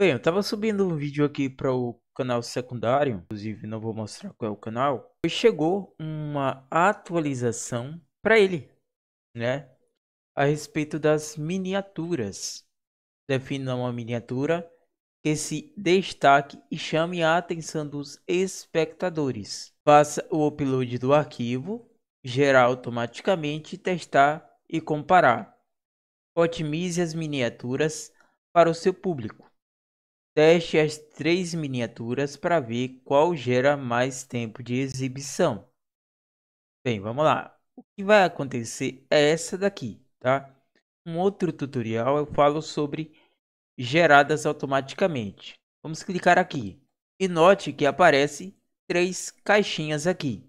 Bem, eu tava subindo um vídeo aqui para o canal secundário, inclusive não vou mostrar qual é o canal, e chegou uma atualização para ele, né? A respeito das miniaturas. Defina uma miniatura que se destaque e chame a atenção dos espectadores. Faça o upload do arquivo, gerar automaticamente, testar e comparar. Otimize as miniaturas para o seu público Teste as três miniaturas para ver qual gera mais tempo de exibição. Bem, vamos lá. O que vai acontecer é essa daqui, tá? Um outro tutorial eu falo sobre geradas automaticamente. Vamos clicar aqui e note que aparece três caixinhas aqui.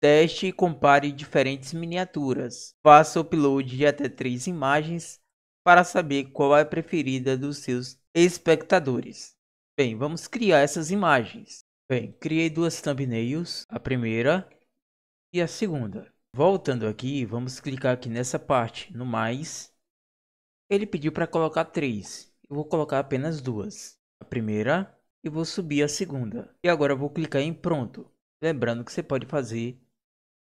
Teste e compare diferentes miniaturas. Faça upload de até três imagens para saber qual é a preferida dos seus espectadores. Bem, vamos criar essas imagens. Bem, criei duas thumbnails, a primeira e a segunda. Voltando aqui, vamos clicar aqui nessa parte, no mais. Ele pediu para colocar três. Eu vou colocar apenas duas. A primeira e vou subir a segunda. E agora vou clicar em pronto. Lembrando que você pode fazer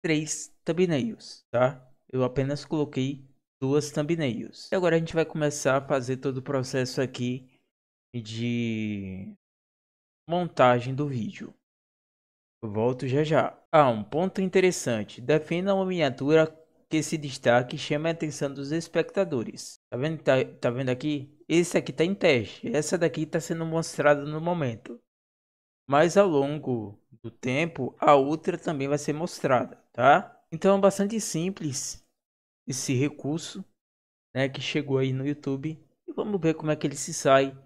três thumbnails, tá? Eu apenas coloquei duas thumbnails. E agora a gente vai começar a fazer todo o processo aqui de montagem do vídeo. Eu volto já já. Ah, um ponto interessante. Defina uma miniatura que se destaque e chame a atenção dos espectadores. Tá vendo, tá, tá vendo aqui? Esse aqui tá em teste. Essa daqui tá sendo mostrada no momento. Mas ao longo do tempo, a outra também vai ser mostrada, tá? Então é bastante simples esse recurso, né, que chegou aí no YouTube e vamos ver como é que ele se sai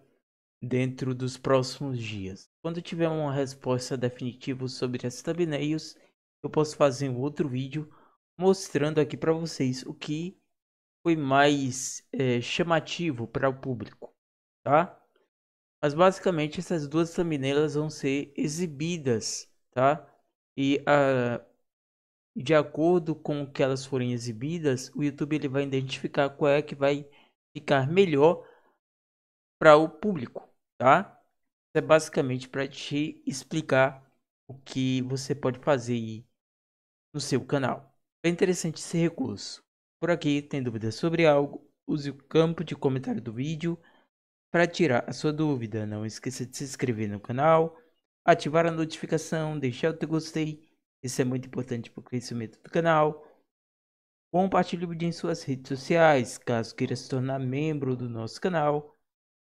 dentro dos próximos dias. Quando tiver uma resposta definitiva sobre as thumbnails, eu posso fazer um outro vídeo mostrando aqui para vocês o que foi mais é, chamativo para o público, tá? Mas basicamente essas duas thumbnails vão ser exibidas, tá? E a, e de acordo com o que elas forem exibidas, o YouTube ele vai identificar qual é que vai ficar melhor para o público, tá? Isso é basicamente para te explicar o que você pode fazer no seu canal. É interessante esse recurso. Por aqui, tem dúvidas sobre algo? Use o campo de comentário do vídeo para tirar a sua dúvida. Não esqueça de se inscrever no canal, ativar a notificação, deixar o teu gostei isso é muito importante para o crescimento do canal. Compartilhe o vídeo em suas redes sociais, caso queira se tornar membro do nosso canal.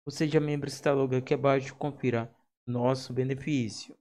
Ou seja membro, está logo aqui abaixo confira nosso benefício.